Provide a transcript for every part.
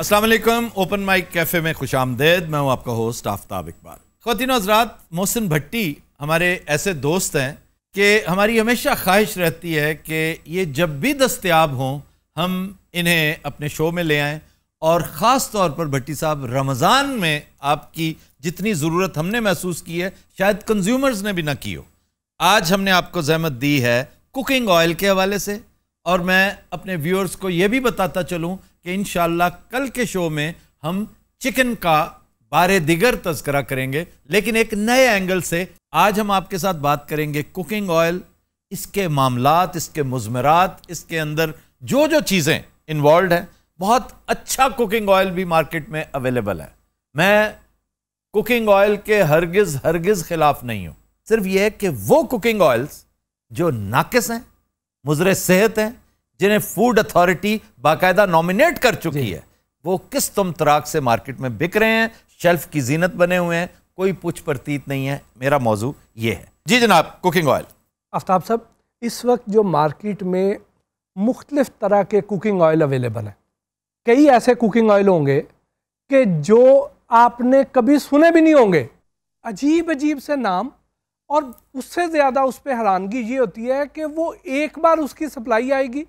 अस्सलाम वालेकुम open mic cafe में खुश आमदेद मैं हूँ आपका होस्ट आफ्ताब इकबाल खातिन हजरात मोहसिन भट्टी हमारे ऐसे दोस्त हैं कि हमारी हमेशा ख्वाहिश रहती है कि ये जब भी दस्तियाब हों हम इन्हें अपने शो में ले आएँ और ख़ास तौर पर भट्टी साहब रमज़ान में आपकी जितनी ज़रूरत हमने महसूस की है शायद कंज्यूमर्स ने भी ना की हो आज हमने आपको जहमत दी है कुकिंग ऑयल के हवाले से और मैं अपने व्यूअर्स को ये भी बताता चलूँ कि इन कल के शो में हम चिकन का बारे दिगर तस्करा करेंगे लेकिन एक नए एंगल से आज हम आपके साथ बात करेंगे कुकिंग ऑयल इसके मामलात इसके मुजमरात इसके अंदर जो जो चीज़ें इन्वॉल्व हैं बहुत अच्छा कुकिंग ऑयल भी मार्केट में अवेलेबल है मैं कुकिंग ऑयल के हरगिज़ हरगिज़ ख़िलाफ़ नहीं हूँ सिर्फ ये है कि वो कुकिंग ऑयल्स जो नाकस हैं मुजर सेहत हैं जिन्हें फूड अथॉरिटी बाकायदा नॉमिनेट कर चुकी है वो किस तुम तराक से मार्केट में बिक रहे हैं शेल्फ की जीनत बने हुए हैं कोई पूछ प्रतीत नहीं है मेरा मौजू ये है जी जनाब कुकिंग ऑयल आफ्ताब साहब इस वक्त जो मार्केट में मुख्तलिफ तरह के कुकिंग ऑयल अवेलेबल हैं कई ऐसे कुकिंग ऑयल होंगे कि जो आपने कभी सुने भी नहीं होंगे अजीब अजीब से नाम और उससे ज़्यादा उस पर हैरानगी ये होती है कि वो एक बार उसकी सप्लाई आएगी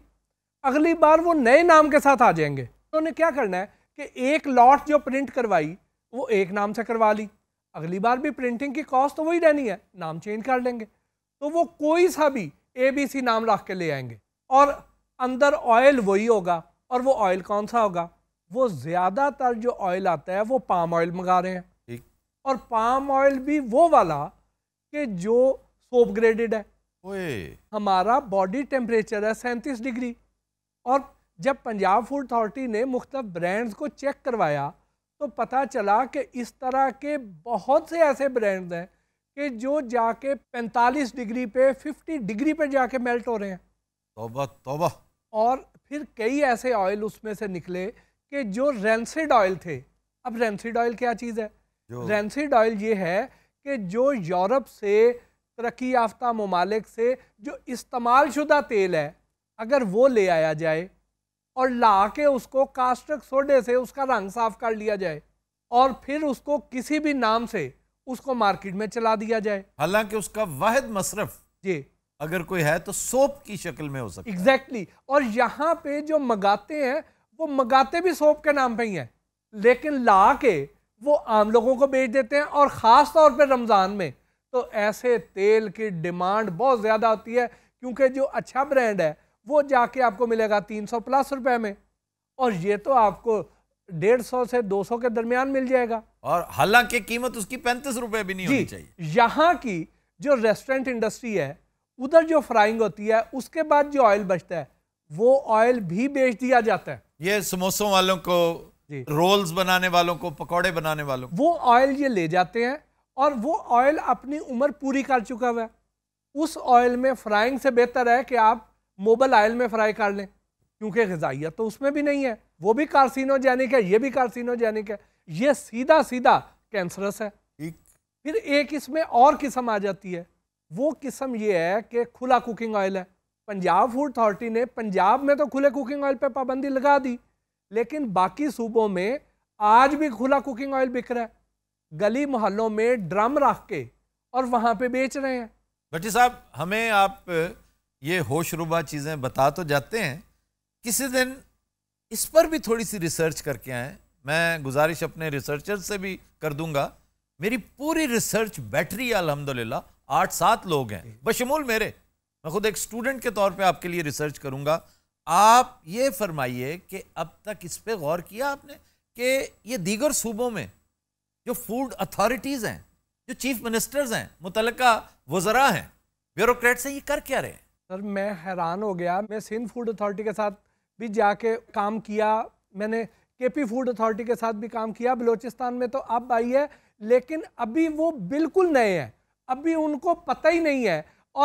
अगली बार वो नए नाम के साथ आ जाएंगे उन्होंने क्या करना है कि एक लॉट जो प्रिंट करवाई वो एक नाम से करवा ली अगली बार भी प्रिंटिंग की कॉस्ट तो वही रहनी है नाम चेंज कर लेंगे तो वो कोई सा भी ए बी सी नाम रख के ले आएंगे और अंदर ऑयल वही होगा और वो ऑयल कौन सा होगा वो ज़्यादातर जो ऑयल आता है वो पाम ऑयल मंगा रहे हैं ठीक और पाम ऑयल भी वो वाला कि जो सोप ग्रेडेड है ओए। हमारा बॉडी टेम्परेचर है सैंतीस डिग्री और जब पंजाब फूड अथॉरिटी ने मुख्तफ ब्रांड्स को चेक करवाया तो पता चला कि इस तरह के बहुत से ऐसे ब्रांड्स हैं कि जो जाके 45 डिग्री पे 50 डिग्री पे जाके मेल्ट हो रहे हैं तोबा तोबा और फिर कई ऐसे ऑयल उसमें से निकले कि जो रेंसिड ऑयल थे अब रेंसिड ऑयल क्या चीज़ है रेंसिड ऑयल ये है कि जो यूरोप से तरक्की याफ्ता ममालिक से जो इस्तेमाल शुदा तेल है अगर वो ले आया जाए और ला के उसको कास्टक सोडे से उसका रंग साफ कर लिया जाए और फिर उसको किसी भी नाम से उसको मार्केट में चला दिया जाए हालांकि उसका वाहिद मसरफ जी अगर कोई है तो सोप की शक्ल में हो सकता exactly. है एग्जैक्टली और यहाँ पे जो मगाते हैं वो मगाते भी सोप के नाम पे ही हैं लेकिन ला के वो आम लोगों को बेच देते हैं और ख़ास तौर पे रमज़ान में तो ऐसे तेल की डिमांड बहुत ज़्यादा होती है क्योंकि जो अच्छा ब्रांड है वो जाके आपको मिलेगा तीन सौ प्लस रुपए में और ये तो आपको डेढ़ सौ से दो सौ के दरमियान मिल जाएगा और हालांकि कीमत उसकी पैंतीस रुपए भी नहीं होनी चाहिए यहाँ की जो रेस्टोरेंट इंडस्ट्री है उधर जो फ्राइंग होती है उसके बाद जो ऑयल बचता है वो ऑयल भी बेच दिया जाता है ये समोसों वालों को रोल्स बनाने वालों को पकौड़े बनाने वालों को वो ऑयल ये ले जाते हैं और वो ऑयल अपनी उम्र पूरी कर चुका हुआ है उस ऑयल में फ्राइंग से बेहतर है कि आप मोबल आयल में फ्राई कर लें क्योंकि गजाइत तो उसमें भी नहीं है वो भी कार्सिनोजेनिक है ये भी कार्सिनोजेनिक है ये सीधा सीधा कैंसरस है फिर एक इसमें और किस्म आ जाती है वो किस्म ये है कि खुला कुकिंग ऑयल है पंजाब फूड अथॉरिटी ने पंजाब में तो खुले कुकिंग ऑयल पर पाबंदी लगा दी लेकिन बाकी सूबों में आज भी खुला कुकिंग ऑयल बिक रहा है गली मोहल्लों में ड्रम रख के और वहाँ पे बेच रहे हैं भट्टी साहब हमें आप ये होशरुबा चीज़ें बता तो जाते हैं किसी दिन इस पर भी थोड़ी सी रिसर्च करके आए मैं गुजारिश अपने रिसर्चर से भी कर दूंगा मेरी पूरी रिसर्च बैटरी अलहमदिल्ला आठ सात लोग हैं बशमूल मेरे मैं खुद एक स्टूडेंट के तौर पे आपके लिए रिसर्च करूंगा आप ये फरमाइए कि अब तक इस पर गौर किया आपने कि ये दीगर सूबों में जो फूड अथॉरिटीज़ हैं जो चीफ मिनिस्टर्स हैं मुतलका वज़रा हैं ब्यूरोट्स हैं ये कर क्या रहे हैं सर मैं हैरान हो गया मैं सिंध फूड अथॉरिटी के साथ भी जाके काम किया मैंने केपी फूड अथॉरिटी के साथ भी काम किया बलोचिस्तान में तो अब आई है लेकिन अभी वो बिल्कुल नए हैं अभी उनको पता ही नहीं है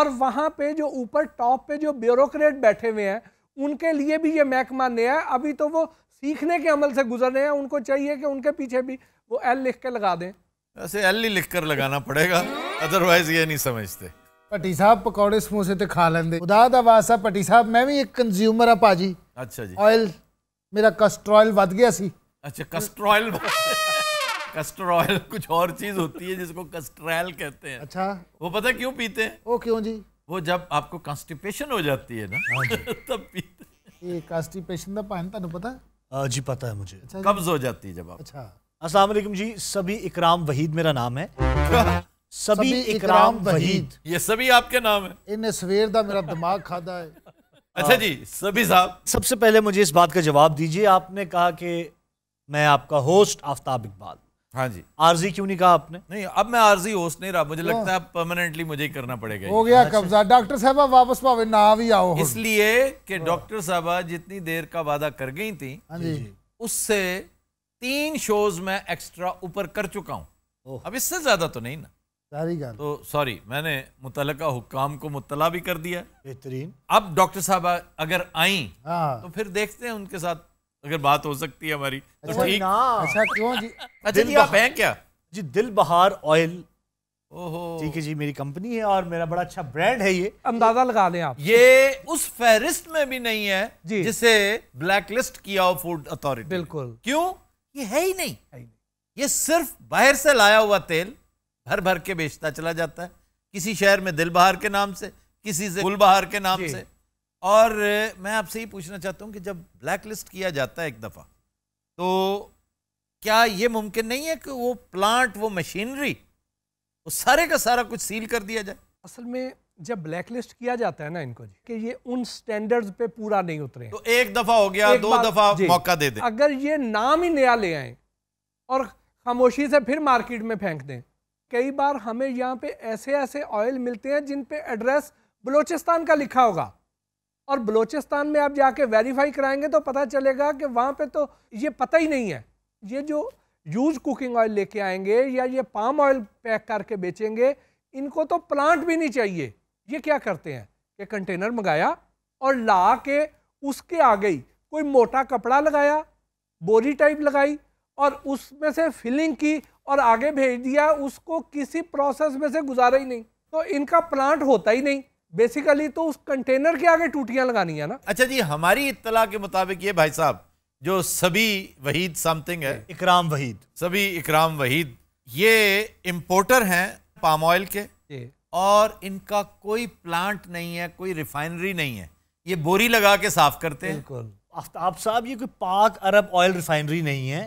और वहाँ पे जो ऊपर टॉप पे जो ब्यूरोक्रेट बैठे हुए हैं उनके लिए भी ये महकमा नया है अभी तो वो सीखने के अमल से गुजर रहे हैं उनको चाहिए कि उनके पीछे भी वो एल लिख के लगा दें ऐसे एल ही लिख कर लगाना पड़ेगा अदरवाइज ये नहीं समझते ਪੱਟੀ ਸਾਹਿਬ ਪਕੌੜੇ ਸਮੋਸੇ ਤੇ ਖਾ ਲੈਂਦੇ ਖੁਦਾ ਦਾ ਵਾਸਾ ਪੱਟੀ ਸਾਹਿਬ ਮੈਂ ਵੀ ਇੱਕ ਕੰਜ਼ਿਊਮਰ ਆ ਪਾਜੀ ਅੱਛਾ ਜੀ ਆਇਲ ਮੇਰਾ ਕਸਟਰੋਇਲ ਵੱਧ ਗਿਆ ਸੀ अच्छा कस्ट्रॉयल कस्ट्रॉयल कुछ और चीज होती है जिसको कस्ट्रैल कहते हैं अच्छा वो पता क्यों पीते हैं वो क्यों जी वो जब आपको कॉन्स्टिपेशन हो जाती है ना तब पीते ये कॉन्स्टिपेशन का पानी तुम पता जी पता है मुझे अच्छा कब्ज हो जाती है जब आप अच्छा अस्सलाम जी सभी इकराम वहीद मेरा नाम है सभी इकराम वहीद ये सभी आपके नाम है इन्हें सवेर ਦਾ मेरा दिमाग खादा है अच्छा जी सभी साहब सबसे पहले मुझे इस बात का जवाब दीजिए आपने कहा कि मैं आपका होस्ट आफ्ताब इकबाल हाँ जी आरजी क्यों नहीं कहा आपने नहीं अब मैं आरजी होस्ट नहीं रहा मुझे तो, लगता है परमानेंटली मुझे करना पड़ेगा हो गया अच्छा। कब्जा डॉक्टर साहबा वापस पावे ना भी आओ इसलिए कि हाँ। डॉक्टर साहबा जितनी देर का वादा कर गई थी हाँ जी। उससे तीन शोज में एक्स्ट्रा ऊपर कर चुका हूँ अब इससे ज्यादा तो नहीं ना तो सॉरी मैंने मुतल हुकाम को मुतला भी कर दिया बेहतरीन अब डॉक्टर साहब अगर आई हाँ। तो फिर देखते हैं उनके साथ अगर बात हो सकती है हमारी तो अच्छा, तो ठीक अच्छा क्यों जी अच्छा जी आप हैं क्या जी दिल बहार ऑयल ठीक है जी मेरी कंपनी है और मेरा बड़ा अच्छा ब्रांड है ये अंदाजा लगा लें आप ये उस फहरिस्त में भी नहीं है जी। जिसे ब्लैक लिस्ट किया हो फूड अथॉरिटी बिल्कुल क्यों ये है ही नहीं ये सिर्फ बाहर से लाया हुआ तेल भर भर के बेचता चला जाता है किसी शहर में दिल बहार के नाम से किसी से गुल बहार के नाम से और मैं आपसे ये पूछना चाहता हूँ कि जब ब्लैक लिस्ट किया जाता है एक दफ़ा तो क्या ये मुमकिन नहीं है कि वो प्लांट वो मशीनरी वो सारे का सारा कुछ सील कर दिया जाए असल में जब ब्लैक लिस्ट किया जाता है ना इनको जी कि ये उन स्टैंडर्ड्स पे पूरा नहीं उतरे तो एक दफा हो गया दो दफा मौका दे दे अगर ये नाम ही नया ले आए और खामोशी से फिर मार्केट में फेंक दें कई बार हमें यहाँ पे ऐसे ऐसे ऑयल मिलते हैं जिन पे एड्रेस बलोचिस्तान का लिखा होगा और बलोचिस्तान में आप जाके वेरीफाई कराएंगे तो पता चलेगा कि वहाँ पे तो ये पता ही नहीं है ये जो यूज कुकिंग ऑयल लेके आएंगे या ये पाम ऑयल पैक करके बेचेंगे इनको तो प्लांट भी नहीं चाहिए ये क्या करते हैं कि कंटेनर मंगाया और ला के उसके आ गई कोई मोटा कपड़ा लगाया बोरी टाइप लगाई और उसमें से फिलिंग की और आगे भेज दिया उसको किसी प्रोसेस में से गुजारा ही नहीं तो इनका प्लांट होता ही नहीं बेसिकली तो उस कंटेनर के आगे टूटियां लगानी है ना अच्छा जी हमारी इतला के मुताबिक ये भाई साहब जो सभी वहीद समथिंग है इकराम वहीद सभी इकराम वहीद ये इम्पोर्टर हैं पाम ऑयल के और इनका कोई प्लांट नहीं है कोई रिफाइनरी नहीं है ये बोरी लगा के साफ करते हैं आफ्ताब साहब ये कोई पाक अरब ऑयल रिफाइनरी नहीं है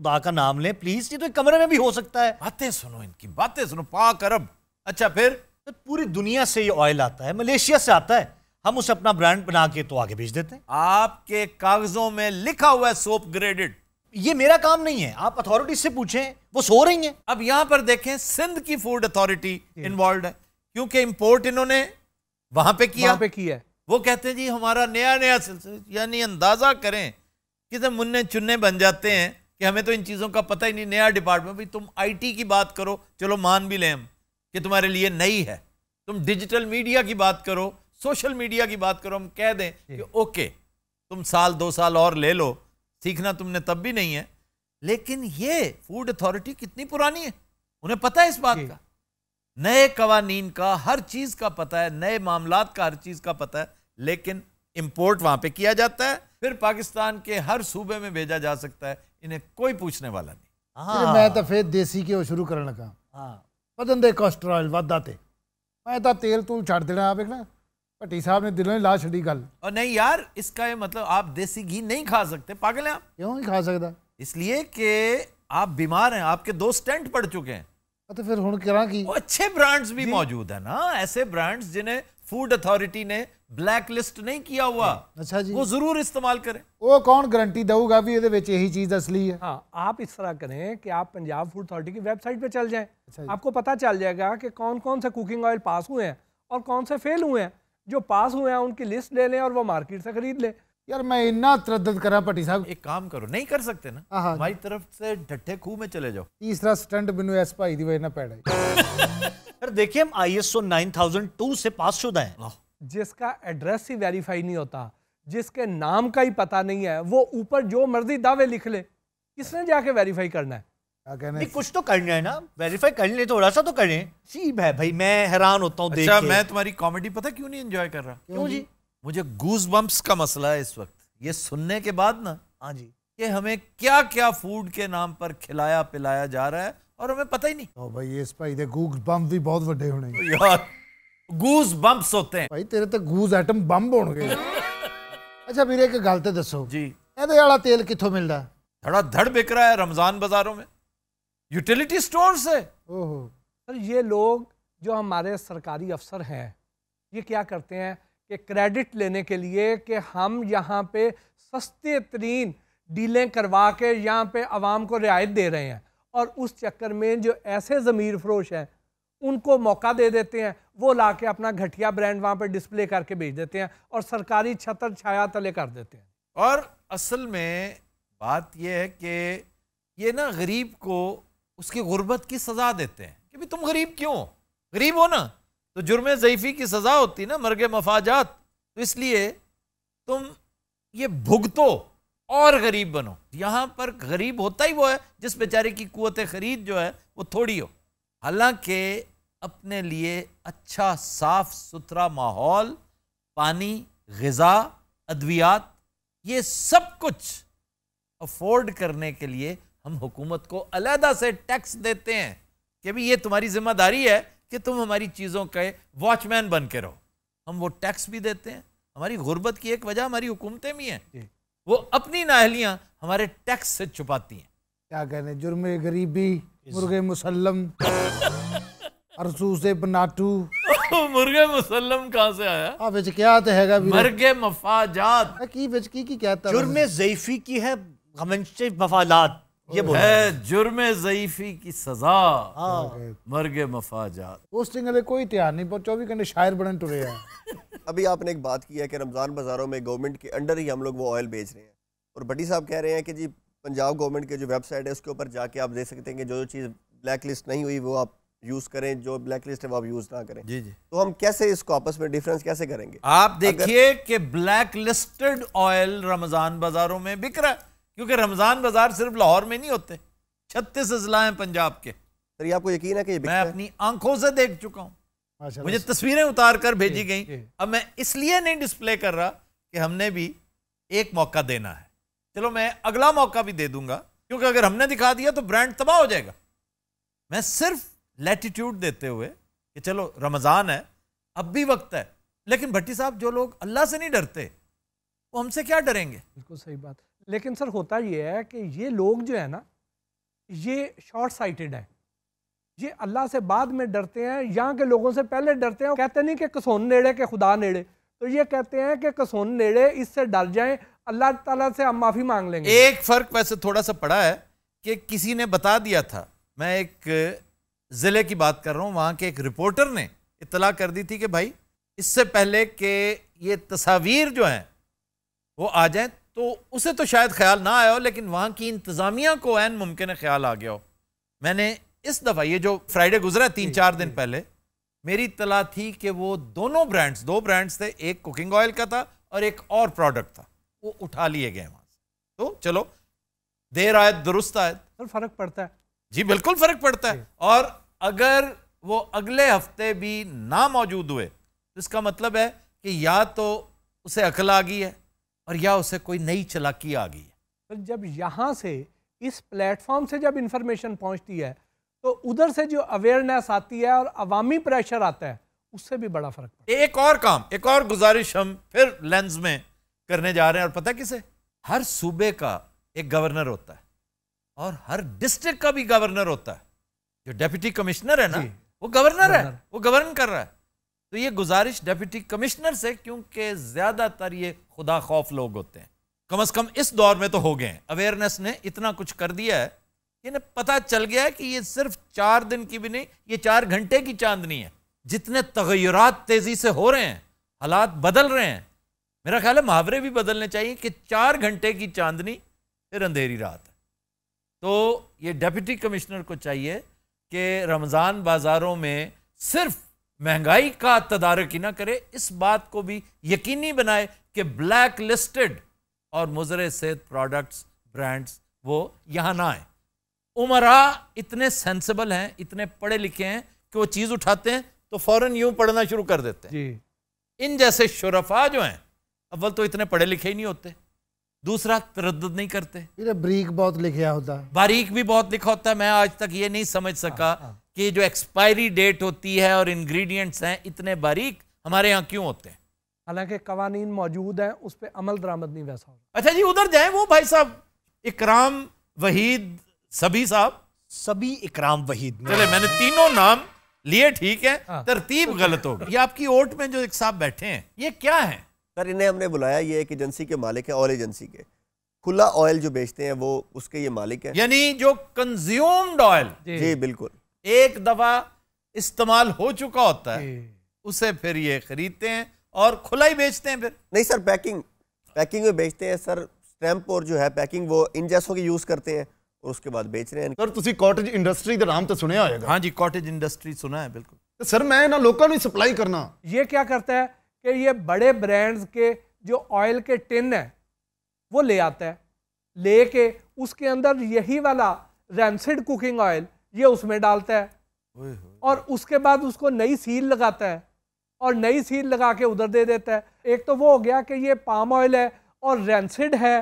खुदा का नाम लें प्लीज ये तो एक कमरे में भी हो सकता है बातें सुनो इनकी बातें सुनो पाक अरब अच्छा फिर तो पूरी दुनिया से ये ऑयल आता है मलेशिया से आता है हम उसे अपना ब्रांड बना के तो आगे भेज देते हैं आपके कागजों में लिखा हुआ है सोप ग्रेडेड ये मेरा काम नहीं है आप अथॉरिटी से पूछें वो सो रही हैं अब यहां पर देखें सिंध की फूड अथॉरिटी इन्वॉल्व है क्योंकि इंपोर्ट इन्होंने वहां पे किया वहां पे किया है वो कहते हैं जी हमारा नया नया यानी अंदाजा करें कि मुन्ने चुन्ने बन जाते हैं कि हमें तो इन चीज़ों का पता ही नहीं नया डिपार्टमेंट भाई तुम आईटी की बात करो चलो मान भी लें हम कि तुम्हारे लिए नई है तुम डिजिटल मीडिया की बात करो सोशल मीडिया की बात करो हम कह दें कि ओके तुम साल दो साल और ले लो सीखना तुमने तब भी नहीं है लेकिन ये फूड अथॉरिटी कितनी पुरानी है उन्हें पता है इस बात का नए कवानीन का हर चीज़ का पता है नए मामला का हर चीज़ का पता है लेकिन इंपोर्ट वहां पे किया जाता है फिर पाकिस्तान के हर सूबे में भेजा जा सकता है इन्हें कोई पूछने वाला नहीं हाँ। मैं तो फिर देसी घ्यो शुरू कर लगा हाँ ਵਧਣ ਦੇ ਕੋਲੇਸਟ੍ਰੋਲ ਵਾਧਾ ਤੇ ਮੈਂ ਤਾਂ ਤੇਲ ਤੂਲ ਛੱਡ ਦੇਣਾ ਆ ਵੇਖਣਾ ਭੱਟੀ ਸਾਹਿਬ ਨੇ ਦਿਲੋਂ ਹੀ ਲਾ ਛੱਡੀ ਗੱਲ और नहीं यार इसका ये मतलब आप देसी घी नहीं खा सकते पागल हैं आप क्यों नहीं खा सकता इसलिए कि आप बीमार हैं आपके दो स्टेंट पड़ चुके हैं हाँ, तो फिर हूँ करा की अच्छे ब्रांड्स भी मौजूद है ना ऐसे ब्रांड्स जिन्हें फूड अथॉरिटी ने ब्लैक लिस्ट नहीं किया हुआ अच्छा जी वो जरूर इस्तेमाल करें वो कौन गारंटी दूगा भी ये यही चीज असली है हाँ आप इस तरह करें कि आप पंजाब फूड अथॉरिटी की वेबसाइट पे चल जाएं अच्छा आपको पता चल जाएगा कि कौन-कौन से कुकिंग ऑयल पास हुए हैं और कौन से फेल हुए हैं जो पास हुए हैं उनकी लिस्ट ले लें और वो मार्केट से खरीद लें यार मैं इतना तरदद करा पटी साहब एक काम करो नहीं कर सकते ना हाँ, हाँ। हमारी तरफ से डट्ठे खूह में चले जाओ तीसरा स्टंट बिनु एस भाई दी वजह ना पैड़ा यार देखिए हम आईएसओ 9002 से पास शुदा है जिसका एड्रेस ही वेरीफाई नहीं होता जिसके नाम का ही पता नहीं है वो ऊपर जो मर्जी दावे लिख ले किसने जाके वेरीफाई करना है नहीं कुछ तो करना है ना वेरीफाई कर ले थोड़ा सा तो करें सीब है भाई मैं हैरान होता हूँ अच्छा, मैं तुम्हारी कॉमेडी पता क्यों नहीं एंजॉय कर रहा क्यों जी मुझे गूज बम्प्स का मसला है इस वक्त ये सुनने के बाद ना हाँ जी कि हमें क्या क्या फूड के नाम पर खिलाया पिलाया जा रहा है और हमें पता ही नहीं ओ भाई इस भाई दे गूज बम्प भी बहुत बड़े होने यार गूज बम्स होते हैं भाई तेरे तो गूज आइटम बम हो गए अच्छा वीरे एक गल तो दसो जी ਇਹਦੇ तेल कितों मिलता ਮਿਲਦਾ धड़ा धड़ बिक रहा है रमजान बाजारों में यूटिलिटी स्टोर से ओहो सर ये लोग जो हमारे सरकारी अफसर हैं ये क्या करते हैं कि क्रेडिट लेने के लिए कि हम यहाँ पे सस्ते तरीन डीलें करवा के यहाँ पे आवाम को रियायत दे रहे हैं और उस चक्कर में जो ऐसे ज़मीर फरोश हैं उनको मौका दे देते हैं वो ला के अपना घटिया ब्रांड वहाँ पर डिस्प्ले करके बेच देते हैं और सरकारी छतर छाया तले कर देते हैं और असल में बात यह है कि ये ना गरीब को उसकी गुर्बत की सज़ा देते हैं कि भाई तुम गरीब क्यों गरीब हो ना तो जुर्म ज़यफ़ी की सज़ा होती ना मरगे मफाजात तो इसलिए तुम ये भुगतो और गरीब बनो यहाँ पर गरीब होता ही वो है जिस बेचारे की कुत खरीद जो है वो थोड़ी हो हालांकि अपने लिए अच्छा साफ सुथरा माहौल पानी गज़ा अद्वियात ये सब कुछ अफोर्ड करने के लिए हम हुकूमत को अलहदा से टैक्स देते हैं कि भाई ये तुम्हारी जिम्मेदारी है कि तुम हमारी चीज़ों के वॉचमैन बन के रहो हम वो टैक्स भी देते हैं हमारी गुर्बत की एक वजह हमारी हुकूमतें भी हैं वो अपनी नाहलियाँ हमारे टैक्स से छुपाती हैं क्या कहने जुर्म गरीबी मुर्गे मुसलम हाँ, तो हाँ। कोई नहीं पर चौबीस घंटे शायर बने टुरे अभी आपने एक बात की है रमज़ान बाज़ारों में गवर्नमेंट के अंडर ही हम लोग वो ऑयल बेच रहे हैं और भट्टी साहब कह रहे हैं कि जी पंजाब गवर्नमेंट के जो वेबसाइट है उसके ऊपर जाके आप देख सकते हैं कि जो जो चीज़ ब्लैक लिस्ट नहीं हुई वो आप यूज करें जो ब्लैक लिस्ट है वो आप यूज ना करें जी जी तो हम कैसे इसको आपस में डिफरेंस कैसे करेंगे आप देखिए कि ब्लैक लिस्टेड ऑयल रमजान बाजारों में बिक रहा है क्योंकि रमजान बाजार सिर्फ लाहौर में नहीं होते छत्तीस अजला है पंजाब के सर आपको यकीन है कि मैं अपनी आंखों से देख चुका हूँ मुझे तस्वीरें उतार कर भेजी गई अब मैं इसलिए नहीं डिस्प्ले कर रहा कि हमने भी एक मौका देना है चलो मैं अगला मौका भी दे दूंगा क्योंकि अगर हमने दिखा दिया तो ब्रांड तबाह हो जाएगा मैं सिर्फ लेटीट्यूड देते हुए कि चलो रमज़ान है अब भी वक्त है लेकिन भट्टी साहब जो लोग अल्लाह से नहीं डरते वो हमसे क्या डरेंगे बिल्कुल सही बात लेकिन सर होता ये है कि ये लोग जो है ना ये शॉर्ट साइटेड है ये अल्लाह से बाद में डरते हैं यहाँ के लोगों से पहले डरते हैं कहते नहीं कि कसोन नेड़े के खुदा नेड़े तो ये कहते हैं कि कसोन नेड़े इससे डर जाए अल्लाह ताला से हम माफ़ी मांग लेंगे एक फ़र्क वैसे थोड़ा सा पड़ा है कि किसी ने बता दिया था मैं एक ज़िले की बात कर रहा हूँ वहाँ के एक रिपोर्टर ने इतला कर दी थी कि भाई इससे पहले कि ये तस्वीर जो हैं वो आ जाए तो उसे तो शायद ख्याल ना आया हो लेकिन वहाँ की इंतज़ामिया को एन मुमकिन ख्याल आ गया हो मैंने इस दफ़ा ये जो फ्राइडे गुजरा तीन चार दिन पहले मेरी इतला थी कि वो दोनों ब्रांड्स दो ब्रांड्स थे एक कुकिंग ऑयल का था और एक और प्रोडक्ट था वो उठा लिए गए वहाँ से तो चलो देर आयत दुरुस्त आयत फर्क पड़ता है जी बिल्कुल फर्क पड़ता है और अगर वो अगले हफ्ते भी ना मौजूद हुए तो इसका मतलब है कि या तो उसे अकल आ गई है और या उसे कोई नई चलाकी आ गई है पर तो जब यहाँ से इस प्लेटफॉर्म से जब इंफॉर्मेशन पहुँचती है तो उधर से जो अवेयरनेस आती है और अवामी प्रेशर आता है उससे भी बड़ा फर्क पड़ता है एक और काम एक और गुजारिश हम फिर लेंस में करने जा रहे हैं और पता किसे हर सूबे का एक गवर्नर होता है और हर डिस्ट्रिक्ट का भी गवर्नर होता है जो डेप्यूटी कमिश्नर है ना वो गवर्नर है वो गवर्न कर रहा है तो ये गुजारिश डेप्यूटी कमिश्नर से क्योंकि ज्यादातर ये खुदा खौफ लोग होते हैं कम अज कम इस दौर में तो हो गए अवेयरनेस ने इतना कुछ कर दिया है इन्हें पता चल गया है कि ये सिर्फ चार दिन की भी नहीं ये चार घंटे की चांदनी है जितने तगैरात तेजी से हो रहे हैं हालात बदल रहे हैं मेरा ख्याल है मुहावरे भी बदलने चाहिए कि चार घंटे की चांदनी फिर अंधेरी रात है तो ये डेप्यूटी कमिश्नर को चाहिए कि रमज़ान बाज़ारों में सिर्फ महंगाई का तदारक ही ना करे इस बात को भी यकीनी बनाए कि ब्लैक लिस्टेड और मुजर सेहत प्रोडक्ट्स ब्रांड्स वो यहाँ ना आए उमरा इतने सेंसिबल हैं इतने पढ़े लिखे हैं कि वो चीज़ उठाते हैं तो फ़ौरन यूँ पढ़ना शुरू कर देते हैं इन जैसे शुरफा जो हैं अव्वल तो इतने पढ़े लिखे ही नहीं होते दूसरा तरद नहीं करते बारीक बहुत लिखा होता है बारीक भी बहुत लिखा होता है मैं आज तक ये नहीं समझ सका आ, हाँ, आ, हाँ। कि जो एक्सपायरी डेट होती है और इंग्रेडिएंट्स हैं इतने बारीक हमारे यहाँ क्यों होते हैं हालांकि कवानीन मौजूद हैं उस पर अमल दरामद नहीं वैसा होता अच्छा जी उधर जाए वो भाई साहब इकराम वहीद सभी साहब सभी इकराम वहीद चले मैंने तीनों नाम लिए ठीक है हाँ। तरतीब गलत होगी ये आपकी ओट में जो एक साहब बैठे हैं ये क्या है सर इन्हें हमने बुलाया ये एक एजेंसी के मालिक है ऑयल एजेंसी के खुला ऑयल जो बेचते हैं वो उसके ये मालिक है यानी जो कंज्यूम्ड ऑयल जी, बिल्कुल एक दफा इस्तेमाल हो चुका होता है उसे फिर ये खरीदते हैं और खुला ही बेचते हैं फिर नहीं सर पैकिंग पैकिंग में बेचते हैं सर स्टैंप और जो है पैकिंग वो इन जैसों की यूज करते हैं और उसके बाद बेच रहे हैं सर कॉटेज इंडस्ट्री का नाम तो ਤਾਂ होगा हाँ जी कॉटेज इंडस्ट्री सुना है बिल्कुल सर मैं ना लोगों को सप्लाई करना ये क्या करता है कि ये बड़े ब्रांड्स के जो ऑयल के टिन है वो ले आता है ले के उसके अंदर यही वाला रैंसिड कुकिंग ऑयल ये उसमें डालता है और उसके बाद उसको नई सील लगाता है और नई सील लगा के उधर दे देता है एक तो वो हो गया कि ये पाम ऑयल है और रेंसिड है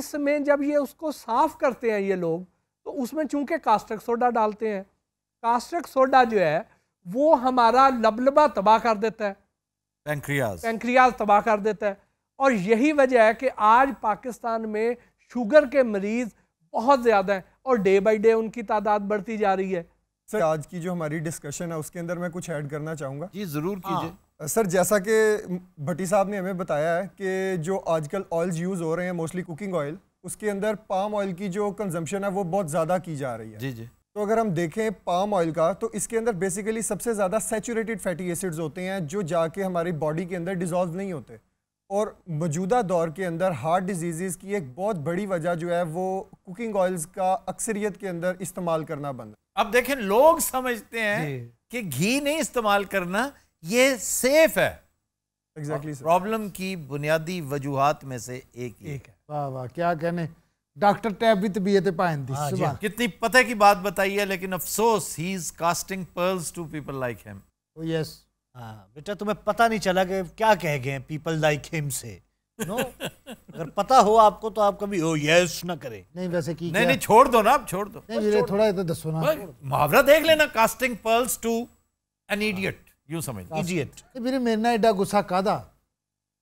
इसमें जब ये उसको साफ़ करते हैं ये लोग तो उसमें चूंकि कास्टिक सोडा डालते हैं कास्टिक सोडा जो है वो हमारा लबलबा तबाह कर देता है पेंक्रियाज पेंक्रियाज तबाह कर देता है और यही वजह है कि आज पाकिस्तान में शुगर के मरीज बहुत ज़्यादा हैं और डे बाई डे उनकी तादाद बढ़ती जा रही है सर आज की जो हमारी डिस्कशन है उसके अंदर मैं कुछ ऐड करना चाहूंगा जी ज़रूर हाँ, कीजिए सर जैसा कि भट्टी साहब ने हमें बताया है कि जो आजकल ऑयल्स यूज़ हो रहे हैं मोस्टली कुकिंग ऑयल उसके अंदर पाम ऑयल की जो कंजम्पशन है वो बहुत ज़्यादा की जा रही है जी जी तो अगर हम देखें पाम ऑयल का तो इसके अंदर बेसिकली सबसे ज़्यादा सेचूरेटेड फैटी एसिड्स होते हैं जो जाके हमारी बॉडी के अंदर डिजॉल्व नहीं होते और मौजूदा दौर के अंदर हार्ट डिजीज़ की एक बहुत बड़ी वजह जो है वो कुकिंग ऑयल्स का अक्सरियत के अंदर इस्तेमाल करना बंद अब देखें लोग समझते हैं कि घी नहीं इस्तेमाल करना ये सेफ है एग्जैक्टली exactly प्रॉब्लम की बुनियादी वजूहत में से एक एक है वाह वाह क्या कहने डॉक्टर टैब भी तबीयत तो तो पाएं थी हाँ सुबह कितनी पते की बात बताई है लेकिन अफसोस he is casting pearls to people like him oh yes हां बेटा तुम्हें पता नहीं चला कि क्या कह गए हैं पीपल लाइक हिम से नो अगर पता हो आपको तो आप कभी ओ oh, यस ना करें नहीं वैसे की नहीं नहीं छोड़ दो ना आप छोड़ दो नहीं मेरे थोड़ा इधर दसो ना मुहावरा देख लेना casting pearls to an idiot यूं समझ इडियट मेरे में ना एडा गुस्सा कादा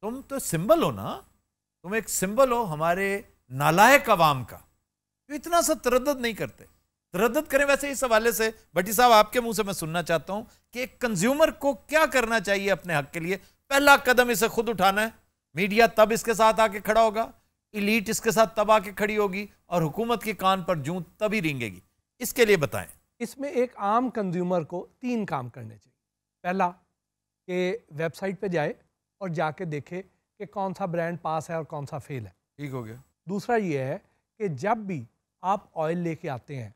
तुम तो सिंबल हो ना तुम एक सिंबल हो हमारे नालायक अवाम का जो तो इतना सा तरद नहीं करते तरद करें वैसे इस हवाले से भट्टी साहब आपके मुंह से मैं सुनना चाहता हूं कि एक कंज्यूमर को क्या करना चाहिए अपने हक के लिए पहला कदम इसे खुद उठाना है मीडिया तब इसके साथ आके खड़ा होगा इलीट इसके साथ तब आके खड़ी होगी और हुकूमत की कान पर जूं तभी रिंगेगी इसके लिए बताएं इसमें एक आम कंज्यूमर को तीन काम करने चाहिए पहला कि वेबसाइट पे जाए और जाके देखे कि कौन सा ब्रांड पास है और कौन सा फेल है ठीक हो गया दूसरा ये है कि जब भी आप ऑयल लेके आते हैं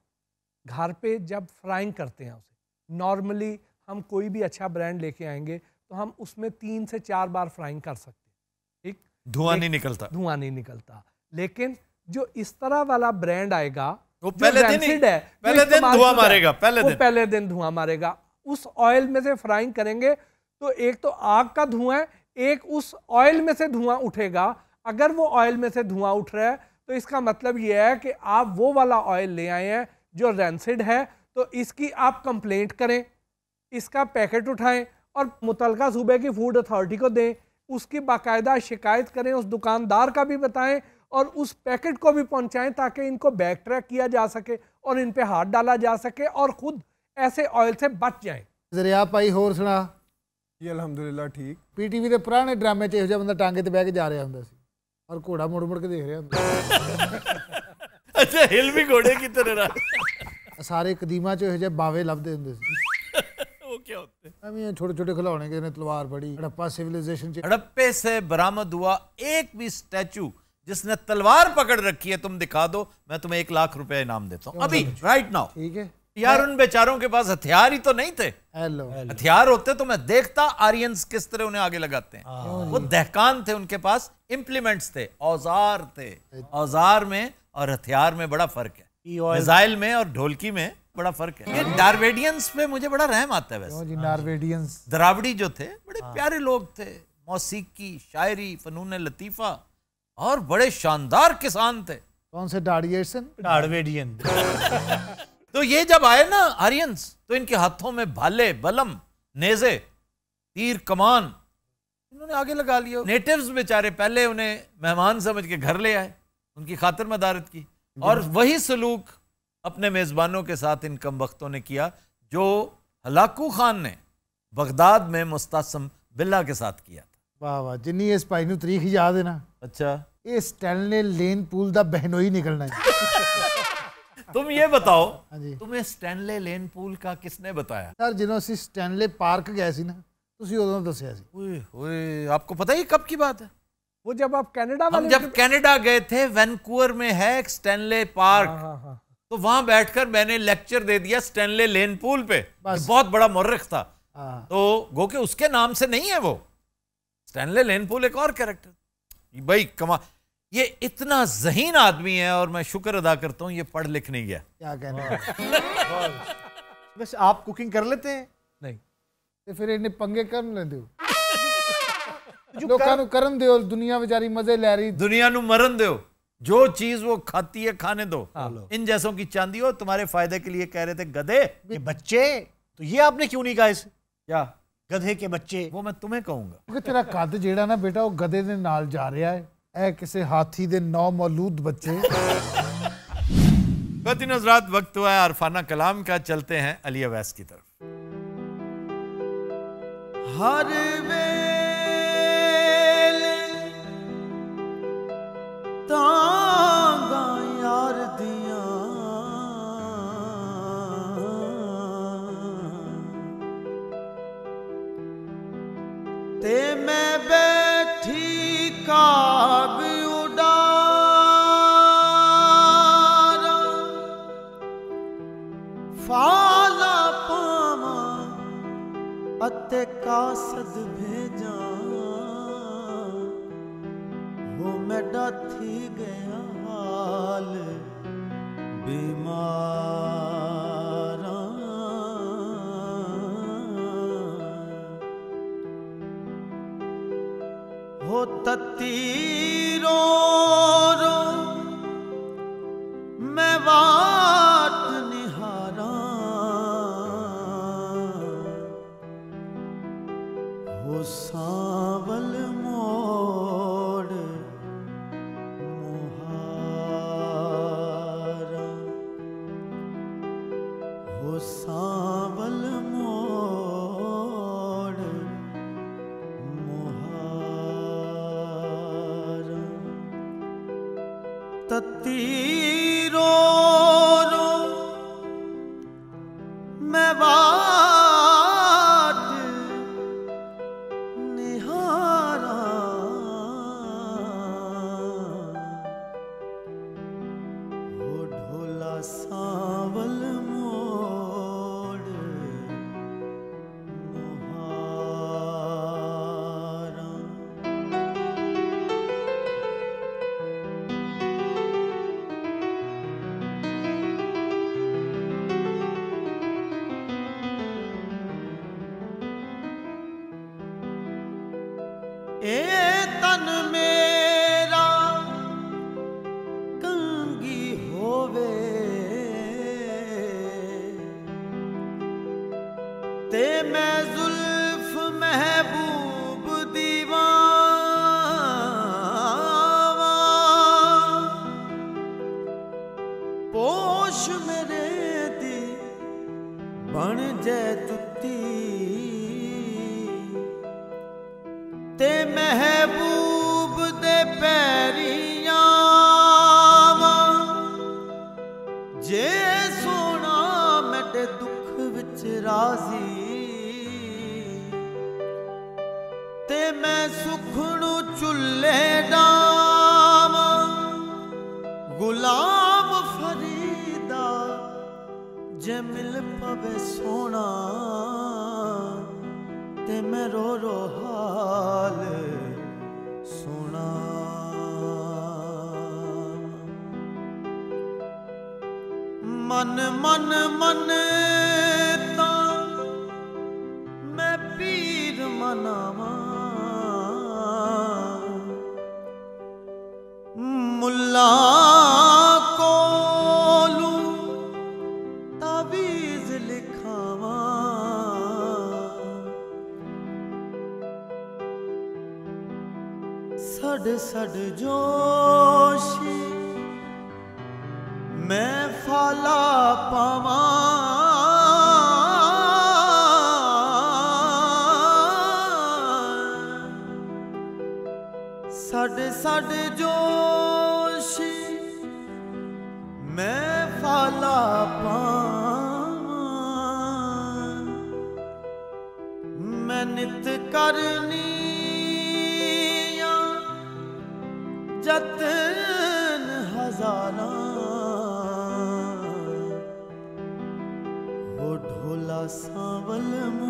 घर पे जब फ्राइंग करते हैं उसे नॉर्मली हम कोई भी अच्छा ब्रांड लेके आएंगे तो हम उसमें तीन से चार बार फ्राइंग कर सकते हैं ठीक धुआं नहीं निकलता धुआं नहीं निकलता लेकिन जो इस तरह वाला ब्रांड आएगा वो पहले दिन है पहले दिन धुआं मारेगा पहले दिन पहले दिन धुआं मारेगा उस ऑयल में से फ्राइंग करेंगे तो एक तो आग का धुआं है एक उस ऑयल में से धुआं उठेगा अगर वो ऑयल में से धुआं उठ रहा है तो इसका मतलब ये है कि आप वो वाला ऑयल ले आए हैं जो रेंसिड है तो इसकी आप कंप्लेंट करें इसका पैकेट उठाएं और मुतलका सूबे की फूड अथॉरिटी को दें उसकी बाकायदा शिकायत करें उस दुकानदार का भी बताएं और उस पैकेट को भी पहुंचाएं ताकि इनको बैक ट्रैक किया जा सके और इन पर हाथ डाला जा सके और ख़ुद ऐसे ऑयल से बच जरिया भाई होर सुना जी ਜੀ ਅਲਹਮਦੁਲਿਲਾ ठीक पी टी वी के पुराने ड्रामे ਜਿਹਾ ਬੰਦਾ टांगे तो बह के जा रहा ਹੁੰਦਾ ਸੀ और घोड़ा मुड़ मुड़ के देख रहा अच्छा हिल भी घोड़े की तरह रहा सारे कदीमा चो जे बावे लभदे ਲੱਭਦੇ ਹੁੰਦੇ ਸੀ छोटे ਕੀ ਹੁੰਦੇ तलवार ਛੋਟੇ हड़प्पा सिविलाइजेशन हड़प्पे से बरामद हुआ एक भी स्टैचू जिसने तलवार पकड़ रखी है तुम दिखा दो मैं तुम्हें एक लाख रुपया इनाम देता हूँ अभी राइट नाउ ठीक है यार उन बेचारों के पास हथियार ही तो नहीं थे हेलो हथियार होते तो मैं देखता आर्यंस किस तरह उन्हें आगे लगाते हैं हाँ। वो दहकान थे उनके पास इम्प्लीमेंट्स थे औजार थे औजार में और हथियार में बड़ा फर्क है e मिसाइल में और ढोलकी में बड़ा फर्क है ये डार्वेडियंस पे मुझे बड़ा रहम आता है वैसे डार्वेडियंस हाँ। द्रावड़ी जो थे बड़े हाँ। प्यारे लोग थे मौसीकी शायरी फनून लतीफ़ा और बड़े शानदार किसान थे कौन से डार्डियन डार्वेडियन तो ये जब आए ना आर्यंस तो इनके हाथों में भाले बलम नेजे तीर कमान इन्होंने आगे लगा लिया नेटिव्स बेचारे पहले उन्हें मेहमान समझ के घर ले आए उनकी खातिर मदारत की और वही सलूक अपने मेज़बानों के साथ इन कम वक्तों ने किया जो हलाकू खान ने बगदाद में मुस्तासम बिल्ला के साथ किया था वाह वाह जिन्नी इस भाई तरीक याद है ना अच्छा इस ਸਟੈਨਲੇ लेन पुल का बहनोई निकलना है तुम ये बताओ हाँ तुम्हें स्टैनले लेन पूल का किसने बताया सर जिन्हों से स्टैनले पार्क गए थे ना ਤੁਸੀਂ ਉਦੋਂ ਦੱਸਿਆ ਸੀ ਓਏ ਓਏ ਆਪਕੋ ਪਤਾ ਹੀ ਕਬ ਕੀ ਬਾਤ ਹੈ वो जब आप कनाडा हम जब कनाडा गए थे वैनकूवर में है स्टैनले पार्क हाँ, हाँ, हाँ, तो वहां बैठकर मैंने लेक्चर दे दिया स्टैनले लेन पूल पे बहुत बड़ा मर्रख था हाँ। तो गो के उसके नाम से नहीं है वो स्टैनले लेन पूल एक और कैरेक्टर भाई कमा ये इतना जहीन आदमी है और मैं शुक्र अदा करता हूँ ये पढ़ लिख नहीं गया क्या कहना हाँ। बस आप कुकिंग कर लेते हैं नहीं तो फिर इन्हें पंगे कर ले दो लोगों करन दो दुनिया बेचारी मजे ले रही दुनिया नु मरन दो जो चीज वो खाती है खाने दो हाँ। इन जैसों की चांदी हो तुम्हारे फायदे के लिए कह रहे थे गधे ये बच्चे तो ये आपने क्यों नहीं कहा इसे क्या गधे के बच्चे वो मैं तुम्हें कहूंगा क्योंकि तेरा कद जेड़ा ना बेटा वो गधे ने नाल जा रहा है ए किसी हाथी के नौ मौलूद बच्चे बदीन हजरात वक्त हुआ है अरफाना कलाम का चलते हैं अली अवैस की तरफ हर ते मैं बे अत का सद भेजा वो मैं डाथी गया हाल बीमार हो तती तत्ती ਜੇ ਮਿਲ ਪਵੇ ਸੋਣਾ ਤੇ ਮੈਂ ਰੋ ਰੋ ਹਾਲ ਸੁਣਾ ਮਨ ਮਨ ਮਨ ਤਾਂ ਮੈਂ ਪੀਰ ਮਨਾਵਾਂ ਮੁੱਲਾ ਸੜ ਜੋਸ਼ੀ ਮੈਂ ਫਾਲਾ ਪਾਵਾਂ ਸਾਡੇ ਸਾਡੇ ਜੋਸ਼ੀ ਮੈਂ ਫਾਲਾ ਪਾਵਾਂ ਮੈਂ ਨਿਤ ਕਰਨ பலமோ